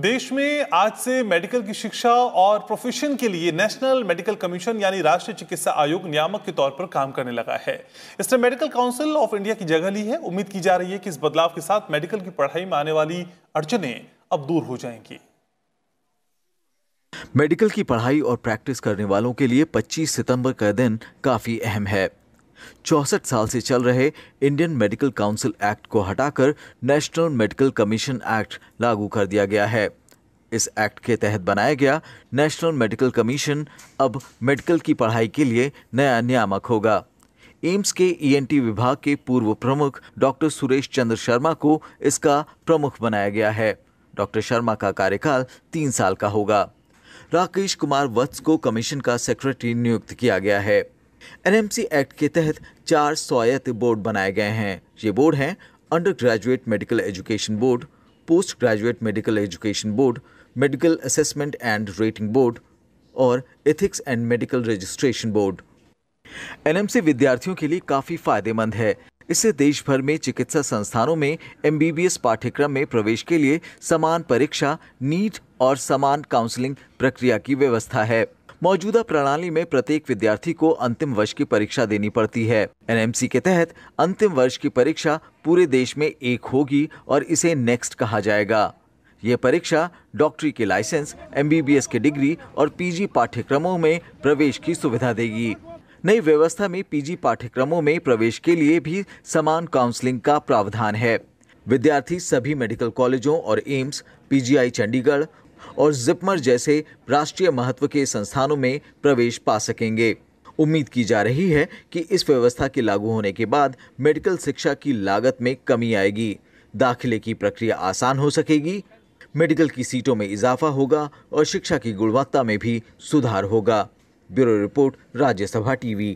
देश में आज से मेडिकल की शिक्षा और प्रोफेशन के लिए नेशनल मेडिकल कमीशन यानी राष्ट्रीय चिकित्सा आयोग नियामक के तौर पर काम करने लगा है इसने मेडिकल काउंसिल ऑफ इंडिया की जगह ली है उम्मीद की जा रही है कि इस बदलाव के साथ मेडिकल की पढ़ाई में आने वाली अड़चने अब दूर हो जाएंगी मेडिकल की पढ़ाई और प्रैक्टिस करने वालों के लिए 25 सितंबर का दिन काफी अहम है चौसठ साल से चल रहे इंडियन मेडिकल काउंसिल एक्ट को हटाकर नेशनल मेडिकल कमीशन एक्ट लागू कर दिया गया है इस एक्ट के तहत बनाया गया नेशनल मेडिकल कमीशन अब मेडिकल की पढ़ाई के लिए नया नियामक होगा एम्स के ईएनटी e विभाग के पूर्व प्रमुख डॉक्टर सुरेश चंद्र शर्मा को इसका प्रमुख बनाया गया है डॉक्टर शर्मा का कार्यकाल तीन साल का होगा राकेश कुमार वत्स को कमीशन का सेक्रेटरी नियुक्त किया गया है एनएमसी एक्ट के तहत चार स्वायत्त बोर्ड बनाए गए हैं ये बोर्ड हैं undergraduate medical education board postgraduate medical education board medical assessment and rating board और ethics and medical registration board NMC विद्यार्थियों के लिए काफ़ी फायदेमंद है इससे देश भर में चिकित्सा संस्थानों में एम पाठ्यक्रम में प्रवेश के लिए समान परीक्षा नीट और समान काउंसलिंग प्रक्रिया की व्यवस्था है मौजूदा प्रणाली में प्रत्येक विद्यार्थी को अंतिम वर्ष की परीक्षा देनी पड़ती है एनएमसी के तहत अंतिम वर्ष की परीक्षा पूरे देश में एक होगी और इसे नेक्स्ट कहा जाएगा ये परीक्षा डॉक्टरी के लाइसेंस एम के डिग्री और पीजी पाठ्यक्रमों में प्रवेश की सुविधा देगी नई व्यवस्था में पीजी पाठ्यक्रमों में प्रवेश के लिए भी समान काउंसलिंग का प्रावधान है विद्यार्थी सभी मेडिकल कॉलेजों और एम्स पीजीआई चंडीगढ़ और जिपमर जैसे राष्ट्रीय महत्व के संस्थानों में प्रवेश पा सकेंगे उम्मीद की जा रही है कि इस व्यवस्था के लागू होने के बाद मेडिकल शिक्षा की लागत में कमी आएगी दाखिले की प्रक्रिया आसान हो सकेगी मेडिकल की सीटों में इजाफा होगा और शिक्षा की गुणवत्ता में भी सुधार होगा ब्यूरो रिपोर्ट राज्यसभा टीवी